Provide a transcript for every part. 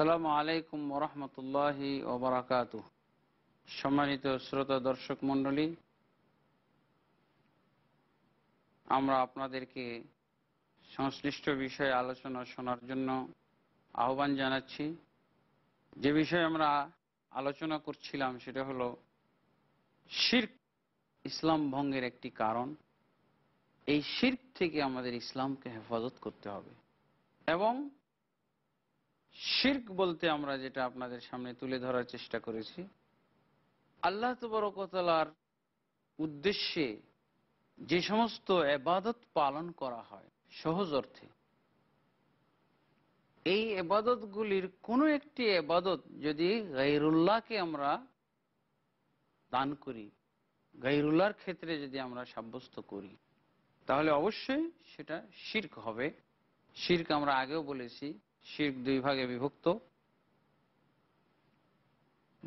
আসসালামু আলাইকুম ওরহমতুল্লাহি ওবরাকাত সম্মানিত শ্রোতা দর্শক মণ্ডলী আমরা আপনাদেরকে সংশ্লিষ্ট বিষয়ে আলোচনা শোনার জন্য আহ্বান জানাচ্ছি যে বিষয়ে আমরা আলোচনা করছিলাম সেটা হলো শির্ক ইসলাম ভঙ্গের একটি কারণ এই শির্ক থেকে আমাদের ইসলামকে হেফাজত করতে হবে এবং শির্ক বলতে আমরা যেটা আপনাদের সামনে তুলে ধরার চেষ্টা করেছি আল্লাহ তবরকতলার উদ্দেশ্যে যে সমস্ত এবাদত পালন করা হয় সহজ অর্থে এই এবাদতগুলির কোনো একটি এবাদত যদি গাইরুল্লাহকে আমরা দান করি গাইরুল্লাহর ক্ষেত্রে যদি আমরা সাব্যস্ত করি তাহলে অবশ্যই সেটা শির্ক হবে শির্ক আমরা আগেও বলেছি শির্ক দুই ভাগে বিভক্ত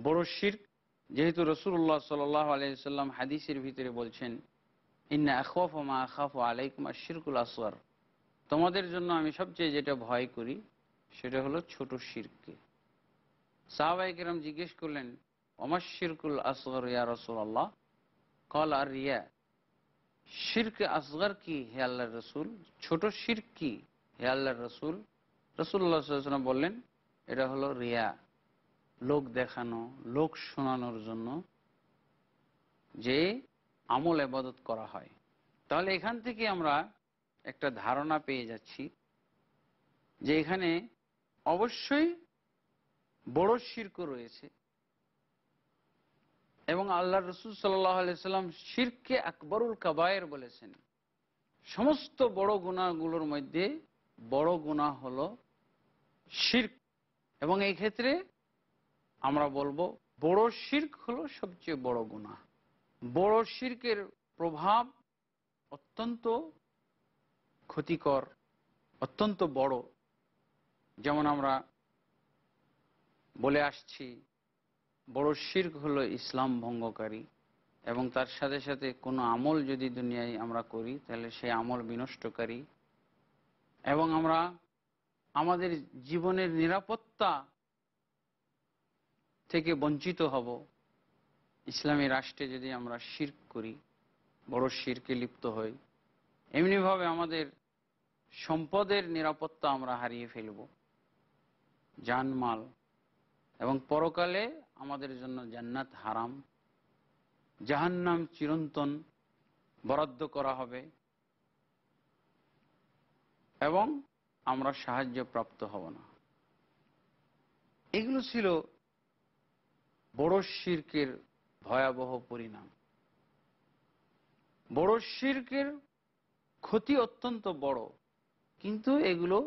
বড় শির্ক যেহেতু রসুল্লাহ সাল আলাইসাল্লাম হাদিসের ভিতরে বলছেন ইন্না আখফ মা আখাফ আলাইকুম আর শিরকুল আসওয়ার তোমাদের জন্য আমি সবচেয়ে যেটা ভয় করি সেটা হলো ছোট শিরকে সাহাবাইকেরাম জিজ্ঞেস করলেন অমার শিরকুল আসগর ইয়া রসুল্লাহ কল আর রিয়া শিরকে আসগর কি হে আল্লাহ রসুল ছোট শির কি হে আল্লাহ রসুল রসুল্লাহাম বললেন এটা হলো রিয়া লোক দেখানো লোক শোনানোর জন্য যে আমল এবাদত করা হয় তাহলে এখান থেকে আমরা একটা ধারণা পেয়ে যাচ্ছি যে এখানে অবশ্যই বড় শির্ক রয়েছে এবং আল্লাহ রসুল সাল্লাহ সাল্লাম শিরকে আকবরুল কাবায়ের বলেছেন সমস্ত বড় গুণাগুলোর মধ্যে বড় গুণা হল শির্ক এবং এই ক্ষেত্রে আমরা বলবো বড় শির্ক হলো সবচেয়ে বড় গুণা বড় শির্কের প্রভাব অত্যন্ত ক্ষতিকর অত্যন্ত বড় যেমন আমরা বলে আসছি বড় শির্ক হল ইসলাম ভঙ্গকারী এবং তার সাথে সাথে কোনো আমল যদি দুনিয়ায় আমরা করি তাহলে সেই আমল বিনষ্টকারী এবং আমরা আমাদের জীবনের নিরাপত্তা থেকে বঞ্চিত হব ইসলামী রাষ্ট্রে যদি আমরা শির্ক করি বড় শিরকে লিপ্ত হই এমনিভাবে আমাদের সম্পদের নিরাপত্তা আমরা হারিয়ে ফেলব জানমাল এবং পরকালে আমাদের জন্য জান্নাত হারাম জাহান্নাম চিরন্তন বরাদ্দ করা হবে এবং আমরা সাহায্য প্রাপ্ত হব না এগুলো ছিল বড় শির্কের ভয়াবহ পরিণাম বড় শির্কের ক্ষতি অত্যন্ত বড় কিন্তু এগুলো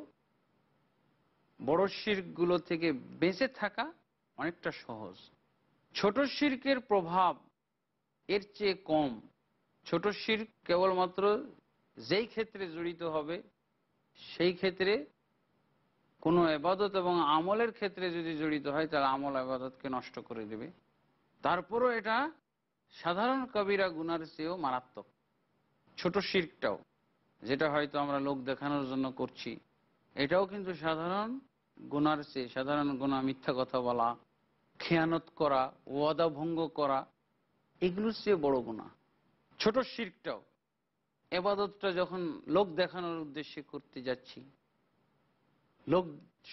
বড় শির্কগুলো থেকে বেঁচে থাকা অনেকটা সহজ ছোট শির্কের প্রভাব এর চেয়ে কম ছোট শির্ক কেবলমাত্র যেই ক্ষেত্রে জড়িত হবে সেই ক্ষেত্রে কোনো এবাদত এবং আমলের ক্ষেত্রে যদি জড়িত হয় তাহলে আমল আবাদতকে নষ্ট করে দেবে তারপরও এটা সাধারণ কবিরা গুনার চেয়েও মারাত্মক ছোট শির্কটাও যেটা হয়তো আমরা লোক দেখানোর জন্য করছি এটাও কিন্তু সাধারণ গুনার চেয়ে সাধারণ গুণা মিথ্যা কথা বলা খেয়ানত করা ওয়াদা ভঙ্গ করা এগুলোর চেয়ে বড় গুণা ছোট শির্কটাও এবাদতটা যখন লোক দেখানোর উদ্দেশ্যে করতে যাচ্ছি লোক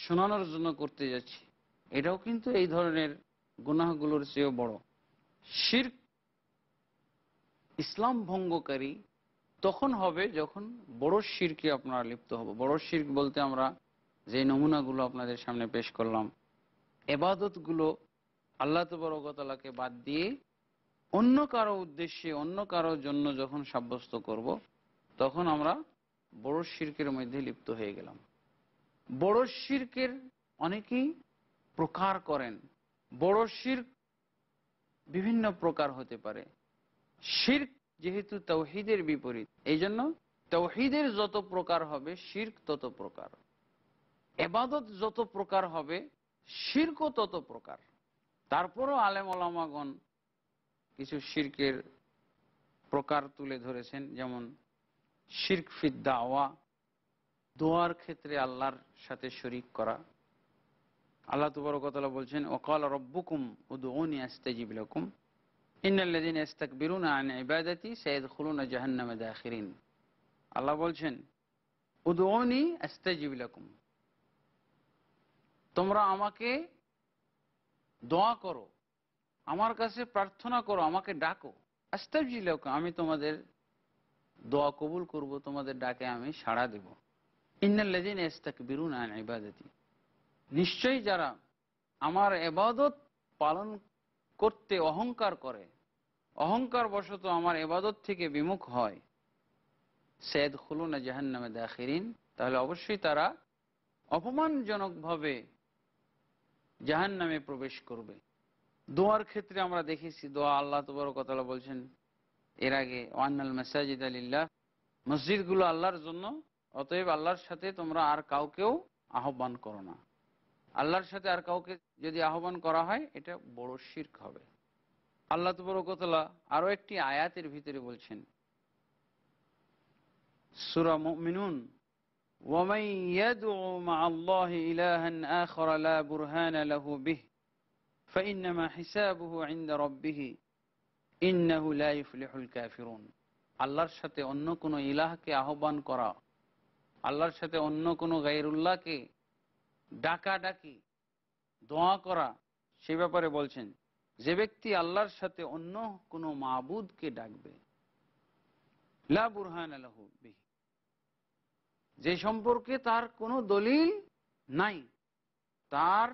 শোনানোর জন্য করতে যাচ্ছি এটাও কিন্তু এই ধরনের গুনাহগুলোর চেয়েও বড় শির ইসলাম ভঙ্গকারী তখন হবে যখন বড় শিরকে আপনারা লিপ্ত হব বড় শির্ক বলতে আমরা যে নমুনাগুলো আপনাদের সামনে পেশ করলাম এবাদতগুলো আল্লাহ তবরকতালাকে বাদ দিয়ে অন্য কারো উদ্দেশ্যে অন্য কারোর জন্য যখন সাব্যস্ত করব। তখন আমরা বড় শির্কের মধ্যে লিপ্ত হয়ে গেলাম বড় শির্কের অনেকেই প্রকার করেন বড় শির্ক বিভিন্ন প্রকার হতে পারে শির্ক যেহেতু তৌহিদের বিপরীত এই জন্য তৌহিদের যত প্রকার হবে শির্ক তত প্রকার এবাদত যত প্রকার হবে শির্ক তত প্রকার তারপরও আলেম ওলামাগণ কিছু শির্কের প্রকার তুলে ধরেছেন যেমন শির্ক ফিদ দাওয়া দোয়ার ক্ষেত্রে আল্লাহর সাথে শরিক করা আল্লাহ তুবরকতলা বলছেন ওকাল রব্বুকুম উদৌনি আস্তেজিব লকুম ইন্নাল্লাদিন বিরুন আন সৈয়দ খুলুন জাহান্নামে দাখিরিন আল্লাহ বলছেন উদৌনি আস্তেজিব তোমরা আমাকে দোয়া করো আমার কাছে প্রার্থনা করো আমাকে ডাকো আস্তাবজিলাও আমি তোমাদের দোয়া কবুল করব তোমাদের ডাকে আমি সাড়া দেব ইন্নাল্লাজিন এস্তাক বিরুন আন ইবাদতি নিশ্চয়ই যারা আমার এবাদত পালন করতে অহংকার করে অহংকার বশত আমার এবাদত থেকে বিমুখ হয় সৈয়দ খুলুনা জাহান্নামে দাখিরিন তাহলে অবশ্যই তারা অপমানজনকভাবে জাহান্নামে প্রবেশ করবে দোয়ার ক্ষেত্রে আমরা দেখেছি দোয়া আল্লাহ কথা বলছেন এর আগে ওয়ান্নাল মেসাজিদ আলিল্লাহ মসজিদগুলো আল্লাহর জন্য অতএব আল্লাহর সাথে তোমরা আর কাউকেও আহ্বান করো না আল্লাহর সাথে আর কাউকে যদি আহ্বান করা হয় এটা বড় শির্ক হবে আল্লাহ কতলা আরো একটি আয়াতের ভিতরে বলছেন সুরা মিনুন ومن يدعو مع الله إلها آخر لا برهان له به فإنما حسابه عند ربه إنه لا يفلح الكافرون আল্লাহর সাথে অন্য কোনো ইলাহকে আহ্বান করা আল্লাহর সাথে অন্য কোনো গাইরুল্লাহকে ডাকা ডাকি দোয়া করা সে ব্যাপারে বলছেন যে ব্যক্তি আল্লাহর সাথে অন্য কোনো মাবুদকে ডাকবে লা বুরহান যে সম্পর্কে তার কোনো দলিল নাই তার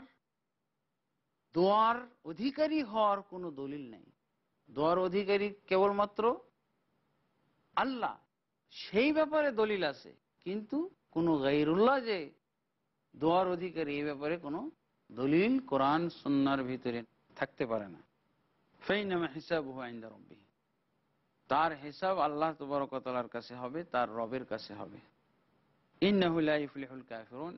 দোয়ার অধিকারী হওয়ার কোনো দলিল নেই দোয়ার অধিকারী কেবলমাত্র আল্লাহ সেই ব্যাপারে দলিল আছে কিন্তু কোনো গাইরুল্লাহ যে দোয়ার অধিকারী এই ব্যাপারে কোনো দলিল কোরআন সন্ন্যার ভিতরে থাকতে পারে না ফেই নামে হিসাব হুয়াইন্দা তার হিসাব আল্লাহ তবরকতলার কাছে হবে তার রবের কাছে হবে ইন্নাহুল কাফিরুন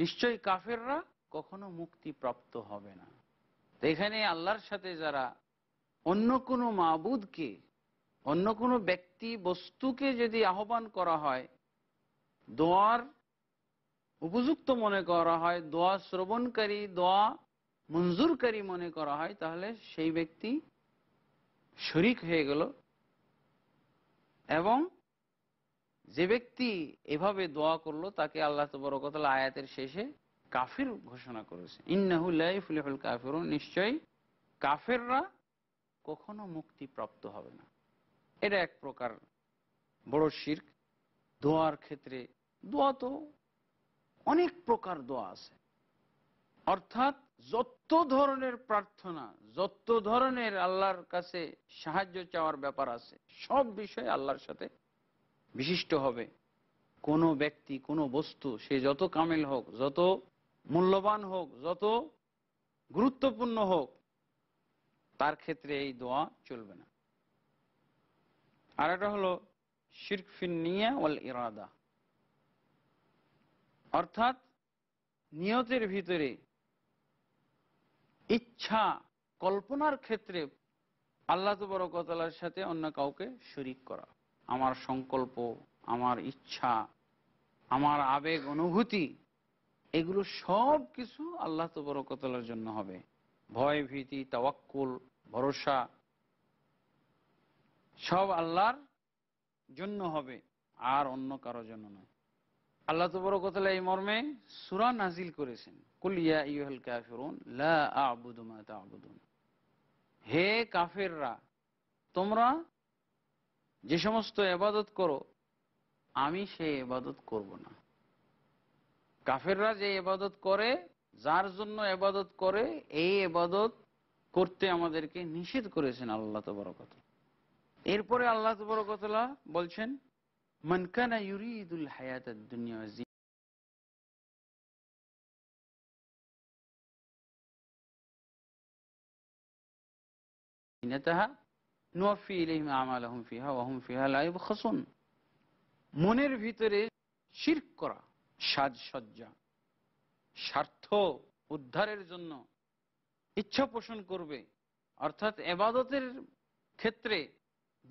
নিশ্চয়ই কাফেররা কখনো মুক্তিপ্রাপ্ত হবে না তো এখানে আল্লাহর সাথে যারা অন্য কোনো মাবুদকে অন্য কোনো ব্যক্তি বস্তুকে যদি আহ্বান করা হয় দোয়ার উপযুক্ত মনে করা হয় দোয়া শ্রবণকারী দোয়া মঞ্জুরকারী মনে করা হয় তাহলে সেই ব্যক্তি শরিক হয়ে গেল এবং যে ব্যক্তি এভাবে দোয়া করলো তাকে আল্লাহ তবরকতলা আয়াতের শেষে কাফির ঘোষণা করেছে ইন্নাহুল্লাহুল কাফির নিশ্চয়ই কাফেররা কখনো মুক্তি প্রাপ্ত হবে না এটা এক প্রকার বড় শির্ক দোয়ার ক্ষেত্রে দোয়া তো অনেক প্রকার দোয়া আছে অর্থাৎ যত ধরনের প্রার্থনা যত ধরনের আল্লাহর কাছে সাহায্য চাওয়ার ব্যাপার আছে সব বিষয়ে আল্লাহর সাথে বিশিষ্ট হবে কোনো ব্যক্তি কোনো বস্তু সে যত কামেল হোক যত মূল্যবান হোক যত গুরুত্বপূর্ণ হোক তার ক্ষেত্রে এই দোয়া চলবে না আর একটা হলো শিরফিনিয়া ওয়াল ইরাদা অর্থাৎ নিয়তের ভিতরে ইচ্ছা কল্পনার ক্ষেত্রে আল্লাহ তবরকতালার সাথে অন্য কাউকে শরিক করা আমার সংকল্প আমার ইচ্ছা আমার আবেগ অনুভূতি এগুলো সব কিছু আল্লাহ তো বরকতলার জন্য হবে ভয় ভীতি তাওয়াক্কুল ভরসা সব আল্লাহর জন্য হবে আর অন্য কারো জন্য নয় আল্লাহ তো বরকতলা এই মর্মে সুরা নাজিল করেছেন কুলিয়া ইহল কাফিরুন লা হে কাফেররা তোমরা যে সমস্ত এবাদত করো আমি সেই এবাদত করব না কাফেররা যে এবাদত করে যার জন্য এবাদত করে এই এবাদত করতে আমাদেরকে নিষেধ করেছেন আল্লাহ তবরকত এরপরে আল্লাহ তবরকতলা বলছেন মনকানা ইউরিদুল হায়াত মনের ভিতরে শির করা সাজসজ্জা স্বার্থ উদ্ধারের জন্য ইচ্ছা পোষণ করবে অর্থাৎ এবাদতের ক্ষেত্রে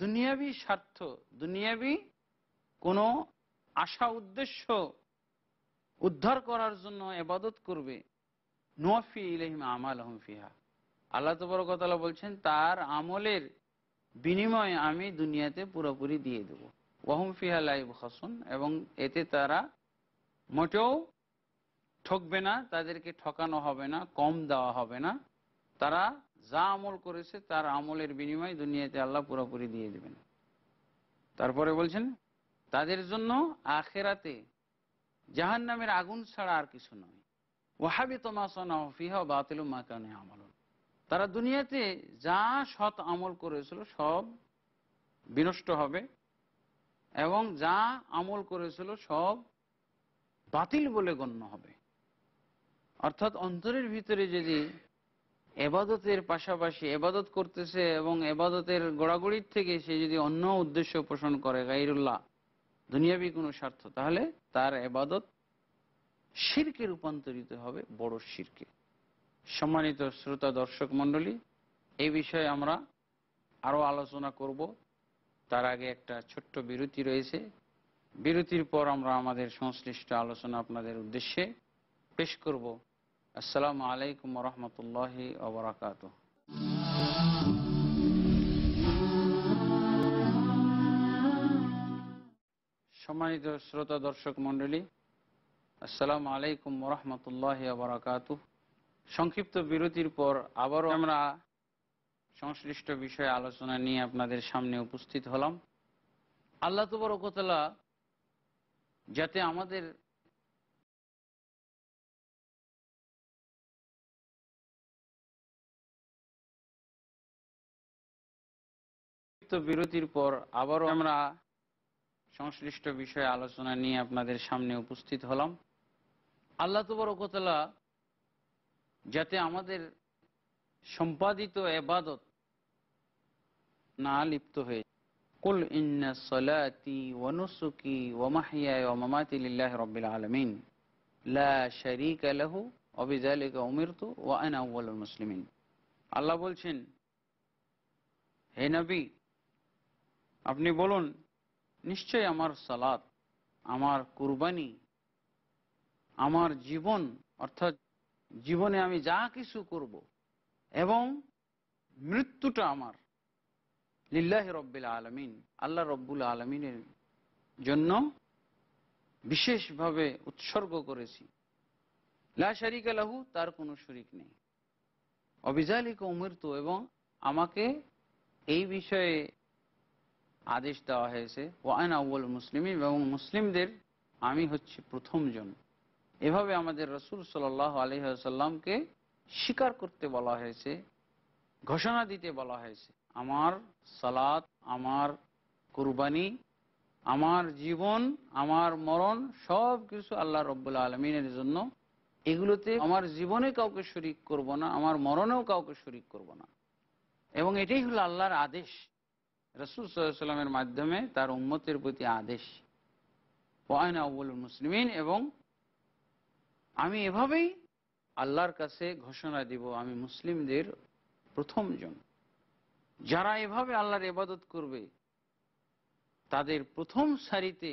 দুনিয়াবি স্বার্থ দুনিয়াবি কোনো আশা উদ্দেশ্য উদ্ধার করার জন্য এবাদত করবে নোয়াফি ইলহিম আমাল ফিহা আল্লাহ তবরকতলা বলছেন তার আমলের বিনিময় আমি দুনিয়াতে পুরোপুরি দিয়ে দেব ওহম ফিহা লাইব হাসুন এবং এতে তারা মোটেও ঠকবে না তাদেরকে ঠকানো হবে না কম দেওয়া হবে না তারা যা আমল করেছে তার আমলের বিনিময়ে দুনিয়াতে আল্লাহ পুরোপুরি দিয়ে দেবেন তারপরে বলছেন তাদের জন্য আখেরাতে জাহান নামের আগুন ছাড়া আর কিছু নয় ওয়াহাবি তোমাসনাফিহা বাতিল মাকানে আমল তারা দুনিয়াতে যা সৎ আমল করেছিল সব বিনষ্ট হবে এবং যা আমল করেছিল সব বাতিল বলে গণ্য হবে অর্থাৎ অন্তরের ভিতরে যদি এবাদতের পাশাপাশি এবাদত করতেছে এবং এবাদতের গোড়াগড়ির থেকে সে যদি অন্য উদ্দেশ্য পোষণ করে গাইরুল্লাহ দুনিয়াবি কোনো স্বার্থ তাহলে তার এবাদত শিরকে রূপান্তরিত হবে বড় শিরকে সম্মানিত শ্রোতা দর্শক মন্ডলী এই বিষয়ে আমরা আরও আলোচনা করব তার আগে একটা ছোট্ট বিরতি রয়েছে বিরতির পর আমরা আমাদের সংশ্লিষ্ট আলোচনা আপনাদের উদ্দেশ্যে পেশ করব আসসালামু আলাইকুম রহমতুল্লাহ আবরাকাত সম্মানিত শ্রোতা দর্শক মন্ডলী আসসালামু আলাইকুম রহমতুল্লাহ আবরাকাত সংক্ষিপ্ত বিরতির পর আবারও আমরা সংশ্লিষ্ট বিষয়ে আলোচনা নিয়ে আপনাদের সামনে উপস্থিত হলাম আল্লাহ তবরকতলা যাতে আমাদের বিরতির পর আবারও আমরা সংশ্লিষ্ট বিষয়ে আলোচনা নিয়ে আপনাদের সামনে উপস্থিত হলাম আল্লাহ তবরকতলা যাতে আমাদের সম্পাদিত এবাদত না লিপ্ত হয়ে কুল ইন্না সলাতি লিল্লাহি রাব্বিল আলামিন লা শারীকা লাহু ওয়া বিযালিকা উমিরতু ওয়া আনা মুসলিমিন আল্লাহ বলছেন হে নবী আপনি বলুন নিশ্চয় আমার সালাত আমার কুরবানি আমার জীবন অর্থাৎ জীবনে আমি যা কিছু করব এবং মৃত্যুটা আমার লিল্লাহ রব্বিল আলমিন আল্লাহ রব্বুল আলমিনের জন্য বিশেষভাবে উৎসর্গ করেছি লা শারিক আলাহু তার কোনো শরিক নেই অবিজালিক অমৃত এবং আমাকে এই বিষয়ে আদেশ দেওয়া হয়েছে ওয়ান আউ্বল মুসলিম এবং মুসলিমদের আমি হচ্ছি প্রথমজন এভাবে আমাদের রসুল সাল্লাহ আলহিহাসাল্লামকে স্বীকার করতে বলা হয়েছে ঘোষণা দিতে বলা হয়েছে আমার সালাত আমার কুরবানি আমার জীবন আমার মরণ সব কিছু আল্লাহ রব্বুল্লা আলমিনের জন্য এগুলোতে আমার জীবনে কাউকে শরিক করব না আমার মরণেও কাউকে শরিক করব না এবং এটাই হলো আল্লাহর আদেশ রসুল সাল্লামের মাধ্যমে তার উম্মতের প্রতি আদেশ ওয়ায়না আবুল মুসলিমিন এবং আমি এভাবেই আল্লাহর কাছে ঘোষণা দিব আমি মুসলিমদের প্রথমজন যারা এভাবে আল্লাহর এবাদত করবে তাদের প্রথম সারিতে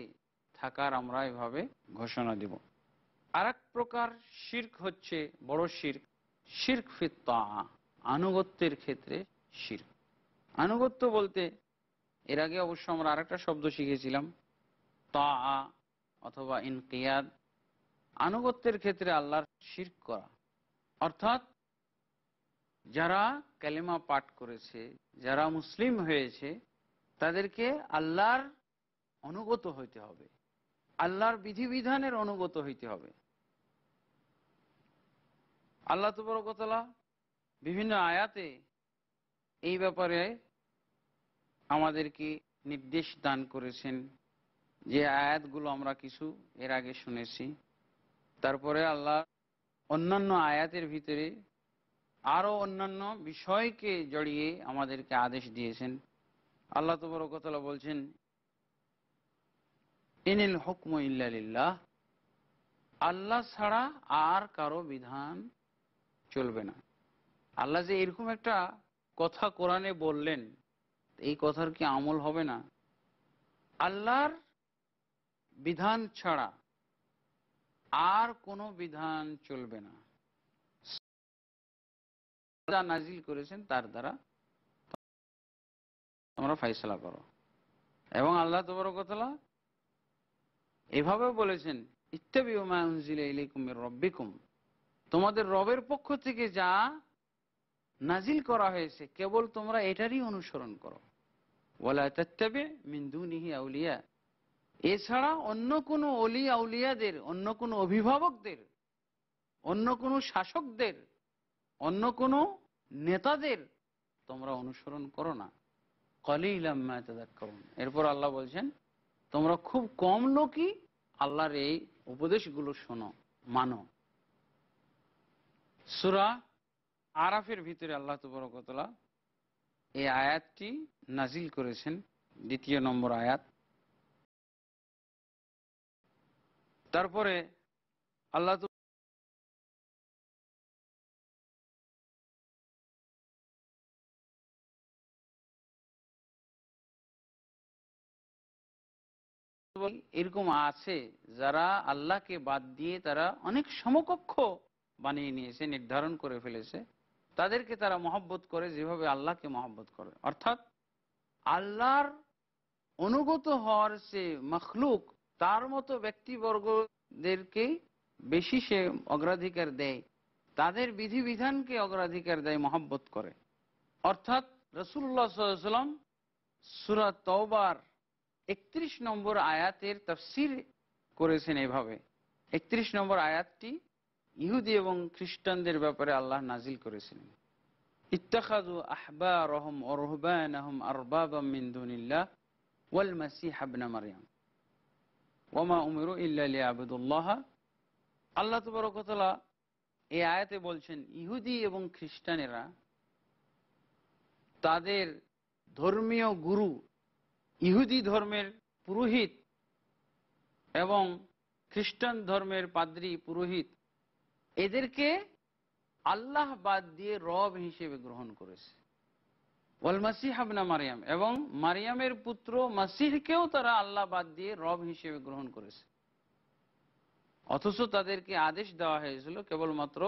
থাকার আমরা এভাবে ঘোষণা দেব আর প্রকার শির্ক হচ্ছে বড় শির্ক শির্ক ফিত্তা আনুগত্যের ক্ষেত্রে শির্ক আনুগত্য বলতে এর আগে অবশ্য আমরা আরেকটা শব্দ শিখেছিলাম তা অথবা ইনকিয়াদ আনুগত্যের ক্ষেত্রে আল্লাহর শির্ক করা অর্থাৎ যারা ক্যালেমা পাঠ করেছে যারা মুসলিম হয়েছে তাদেরকে আল্লাহর অনুগত হইতে হবে আল্লাহর বিধিবিধানের অনুগত হইতে হবে আল্লাহ তবরকতলা বিভিন্ন আয়াতে এই ব্যাপারে আমাদেরকে নির্দেশ দান করেছেন যে আয়াতগুলো আমরা কিছু এর আগে শুনেছি তারপরে আল্লাহ অন্যান্য আয়াতের ভিতরে আরো অন্যান্য বিষয়কে জড়িয়ে আমাদেরকে আদেশ দিয়েছেন আল্লাহ তো বড় কথা বলছেন এনিল হুকম ইল্লাহ আল্লাহ ছাড়া আর কারো বিধান চলবে না আল্লাহ যে এরকম একটা কথা কোরআনে বললেন এই কথার কি আমল হবে না আল্লাহর বিধান ছাড়া আর কোনো বিধান চলবে না যা নাজিল করেছেন তার দ্বারা তোমরা ফাইসলা করো এবং আল্লাহ তোমার কথা এভাবে বলেছেন তোমাদের রবের পক্ষ থেকে যা নাজিল করা হয়েছে কেবল তোমরা এটারই অনুসরণ করো ওলা আউলিয়া এছাড়া অন্য কোন অলি আউলিয়াদের অন্য কোন অভিভাবকদের অন্য কোন শাসকদের অন্য কোনো নেতাদের তোমরা অনুসরণ করো না কলে এরপর আল্লাহ বলছেন তোমরা খুব কম লোকই আল্লাহর এই উপদেশগুলো শোনো মানো সুরা আরাফের ভিতরে আল্লাহ তবরকতলা এই আয়াতটি নাজিল করেছেন দ্বিতীয় নম্বর আয়াত তারপরে আল্লাহ পাগল এরকম আছে যারা আল্লাহকে বাদ দিয়ে তারা অনেক সমকক্ষ বানিয়ে নিয়েছে নির্ধারণ করে ফেলেছে তাদেরকে তারা মহব্বত করে যেভাবে আল্লাহকে মহব্বত করে অর্থাৎ আল্লাহর অনুগত হওয়ার সে মখলুক তার মতো ব্যক্তিবর্গদেরকে বেশি সে অগ্রাধিকার দেয় তাদের বিধিবিধানকে অগ্রাধিকার দেয় মহব্বত করে অর্থাৎ রসুল্লাহ সাল্লাম সুরা তওবার একত্রিশ নম্বর আয়াতের তফসির করেছেন এভাবে একত্রিশ নম্বর আয়াতটি ইহুদি এবং খ্রিস্টানদের ব্যাপারে আল্লাহ নাজিল করেছেন ইত্তাখাজু আহবা রহম অরহবান আহম আরবাবিন্দুনিল্লাহ ওয়াল মাসি হাবনা মারিয়াম ওমা উমরু ইল্লা আবুদুল্লাহ আল্লাহ তবরকতলা এই আয়াতে বলছেন ইহুদি এবং খ্রিস্টানেরা তাদের ধর্মীয় গুরু ইহুদি ধর্মের পুরোহিত এবং খ্রিস্টান ধর্মের পাদ্রী পুরোহিত এদেরকে আল্লাহ বাদ দিয়ে রব হিসেবে গ্রহণ করেছে ওয়াল মাসিহ মারিয়াম এবং মারিয়ামের পুত্র মাসিহকেও তারা আল্লাহ বাদ দিয়ে রব হিসেবে গ্রহণ করেছে অথচ তাদেরকে আদেশ দেওয়া হয়েছিল কেবলমাত্র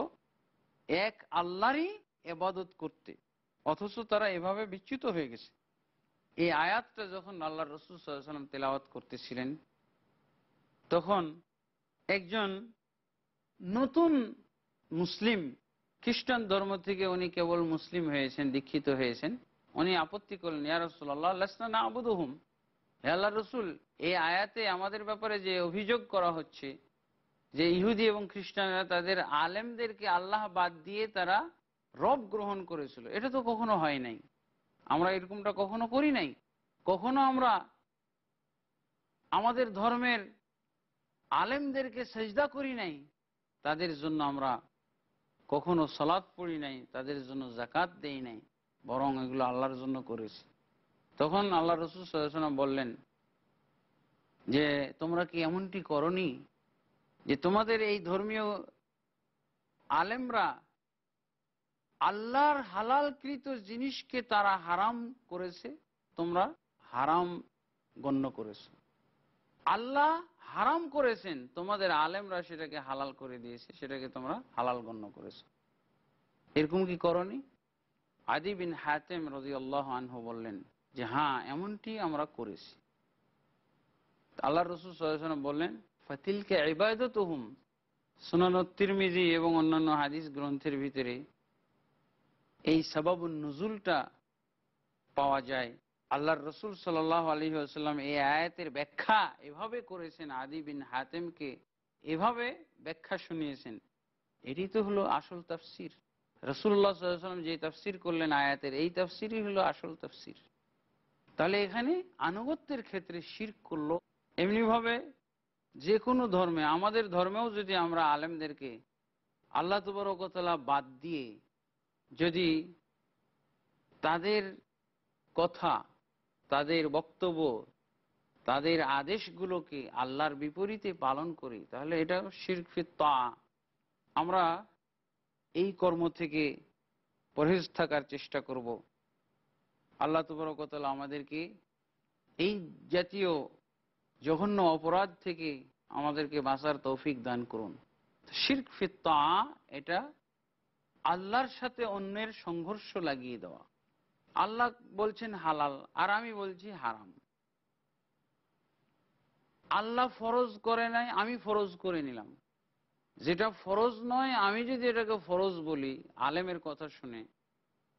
এক আল্লাহরই এবাদত করতে অথচ তারা এভাবে বিচ্যুত হয়ে গেছে এই আয়াতটা যখন আল্লাহ রসুল সাল্লাম তেলাওয়াত করতেছিলেন তখন একজন নতুন মুসলিম খ্রিস্টান ধর্ম থেকে উনি কেবল মুসলিম হয়েছেন দীক্ষিত হয়েছেন উনি আপত্তি করলেন ইয়া রসুল আল্লাহ না আবুদহুম হে আল্লাহ রসুল এই আয়াতে আমাদের ব্যাপারে যে অভিযোগ করা হচ্ছে যে ইহুদি এবং খ্রিস্টানরা তাদের আলেমদেরকে আল্লাহ বাদ দিয়ে তারা রব গ্রহণ করেছিল এটা তো কখনো হয় নাই আমরা এরকমটা কখনো করি নাই কখনো আমরা আমাদের ধর্মের আলেমদেরকে সেজদা করি নাই তাদের জন্য আমরা কখনো সলাদ পড়ি নাই তাদের জন্য জাকাত দেই নাই বরং এগুলো আল্লাহর জন্য করেছি তখন আল্লাহ রসুল সদস্যনা বললেন যে তোমরা কি এমনটি করনি যে তোমাদের এই ধর্মীয় আলেমরা আল্লাহর হালালকৃত জিনিসকে তারা হারাম করেছে তোমরা হারাম গণ্য করেছো আল্লাহ হারাম করেছেন তোমাদের আলেমরা সেটাকে হালাল করে দিয়েছে সেটাকে তোমরা হালাল গণ্য করেছো এরকম কি করনি আদি বিন হাতেম রজি আল্লাহ আনহু বললেন যে হ্যাঁ এমনটি আমরা করেছি আল্লাহ রসুল সদস্য বললেন ফতিলকে ইবায়দত হুম সুনান তিরমিজি এবং অন্যান্য হাদিস গ্রন্থের ভিতরে এই সাবাবুল নজুলটা পাওয়া যায় আল্লাহর রসুল সাল আলী আসাল্লাম এই আয়াতের ব্যাখ্যা এভাবে করেছেন আদি বিন হাতেমকে এভাবে ব্যাখ্যা শুনিয়েছেন এটি তো হলো আসল তাফসির রসুল্লাহ সাল্লাম যে তাফসির করলেন আয়াতের এই তাফসিরই হলো আসল তাফসির তাহলে এখানে আনুগত্যের ক্ষেত্রে শির করলো এমনিভাবে যে কোনো ধর্মে আমাদের ধর্মেও যদি আমরা আলেমদেরকে আল্লাহ তুবরকতলা বাদ দিয়ে যদি তাদের কথা তাদের বক্তব্য তাদের আদেশগুলোকে আল্লাহর বিপরীতে পালন করি তাহলে এটা শিরফে তা আমরা এই কর্ম থেকে পরহেজ থাকার চেষ্টা করব আল্লাহ তবরকতলা আমাদেরকে এই জাতীয় জঘন্য অপরাধ থেকে আমাদেরকে বাঁচার তৌফিক দান করুন শির্ক ফিত্তা এটা আল্লাহর সাথে অন্যের সংঘর্ষ লাগিয়ে দেওয়া আল্লাহ বলছেন হালাল আর আমি বলছি হারাম আল্লাহ ফরজ করে নাই আমি ফরজ করে নিলাম যেটা ফরজ নয় আমি যদি এটাকে ফরজ বলি আলেমের কথা শুনে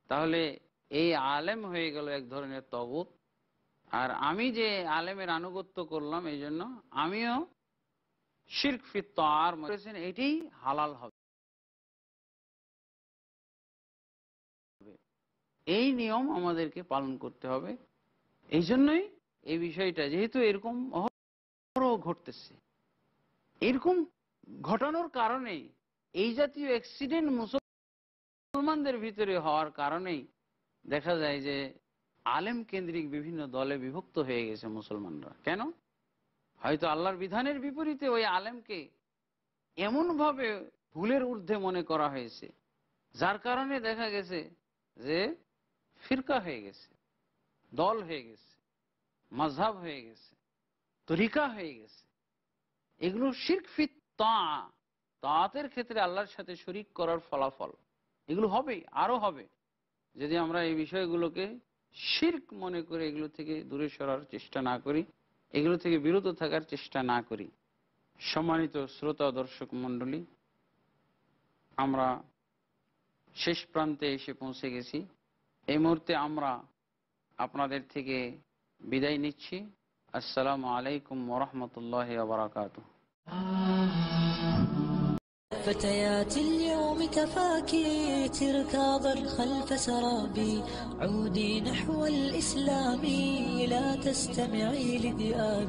তাহলে এই আলেম হয়ে গেল এক ধরনের তবুত আর আমি যে আলেমের আনুগত্য করলাম এই জন্য আমিও শির্ক ফিত্ত আর এটি হালাল হবে এই নিয়ম আমাদেরকে পালন করতে হবে এই জন্যই এই বিষয়টা যেহেতু এরকম ঘটতেছে এরকম ঘটানোর কারণে এই জাতীয় অ্যাক্সিডেন্ট মুসলমানদের ভিতরে হওয়ার কারণেই দেখা যায় যে আলেম কেন্দ্রিক বিভিন্ন দলে বিভক্ত হয়ে গেছে মুসলমানরা কেন হয়তো আল্লাহর বিধানের বিপরীতে ওই আলেমকে এমনভাবে ভুলের ঊর্ধ্বে মনে করা হয়েছে যার কারণে দেখা গেছে যে ফিরকা হয়ে গেছে দল হয়ে গেছে মাঝাব হয়ে গেছে তরিকা হয়ে গেছে এগুলো শিরকফি তা তাঁতের ক্ষেত্রে আল্লাহর সাথে শরিক করার ফলাফল এগুলো হবে আরও হবে যদি আমরা এই বিষয়গুলোকে শির্ক মনে করে এগুলো থেকে দূরে সরার চেষ্টা না করি এগুলো থেকে বিরত থাকার চেষ্টা না করি সম্মানিত শ্রোতা দর্শক মণ্ডলী আমরা শেষ প্রান্তে এসে পৌঁছে গেছি এই মুহূর্তে আমরা আপনাদের থেকে বিদায় নিচ্ছি আসসালামু আলাইকুম ওরহমতুল্লাহ আবরাকাত فتيات اليوم كفاكي تركاضا خلف سرابي عودي نحو الإسلام لا تستمعي لذئابي